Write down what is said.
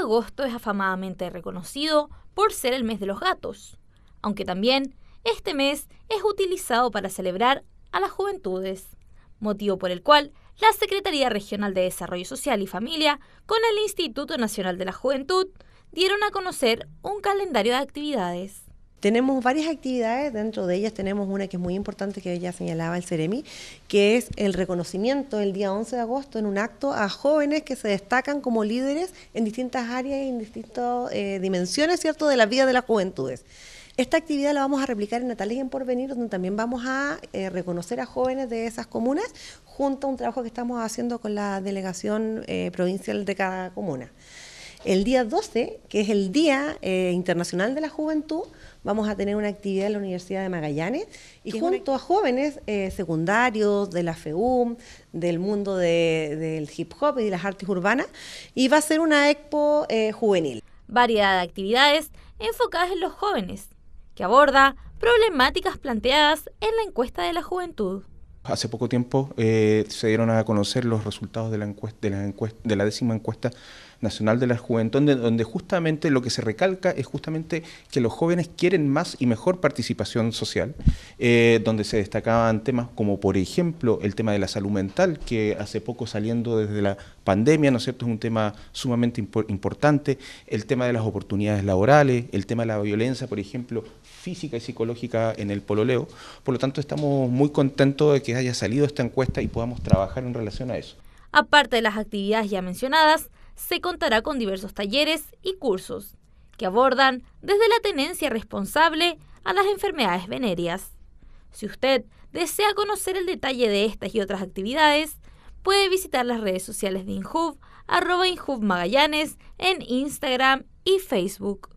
agosto es afamadamente reconocido por ser el mes de los gatos, aunque también este mes es utilizado para celebrar a las juventudes, motivo por el cual la Secretaría Regional de Desarrollo Social y Familia con el Instituto Nacional de la Juventud dieron a conocer un calendario de actividades. Tenemos varias actividades, dentro de ellas tenemos una que es muy importante que ya señalaba el Ceremi, que es el reconocimiento el día 11 de agosto en un acto a jóvenes que se destacan como líderes en distintas áreas y en distintas eh, dimensiones ¿cierto? de la vida de las juventudes. Esta actividad la vamos a replicar en Natales y en Porvenir, donde también vamos a eh, reconocer a jóvenes de esas comunas, junto a un trabajo que estamos haciendo con la delegación eh, provincial de cada comuna. El día 12, que es el Día eh, Internacional de la Juventud, vamos a tener una actividad en la Universidad de Magallanes y junto a jóvenes eh, secundarios de la FEUM, del mundo del hip hop y de las artes urbanas, y va a ser una expo eh, juvenil. Variedad de actividades enfocadas en los jóvenes, que aborda problemáticas planteadas en la encuesta de la juventud. Hace poco tiempo se dieron a conocer los resultados de, la encuesta, de la décima encuesta Nacional de la Juventud, donde, justamente lo que se recalca es justamente que los jóvenes quieren más y mejor participación social, eh, donde se destacaban temas como, por ejemplo, el tema de la salud mental, que hace poco saliendo desde la pandemia, ¿no es cierto?, es un tema sumamente importante, el tema de las oportunidades laborales, el tema de la violencia, por ejemplo, física y psicológica en el pololeo. Por lo tanto, estamos muy contentos de que haya salido esta encuesta y podamos trabajar en relación a eso. Aparte de las actividades ya mencionadas, se contará con diversos talleres y cursos que abordan desde la tenencia responsable a las enfermedades venéreas. Si usted desea conocer el detalle de estas y otras actividades, puede visitar las redes sociales de InHub, arroba InHub Magallanes en Instagram y Facebook.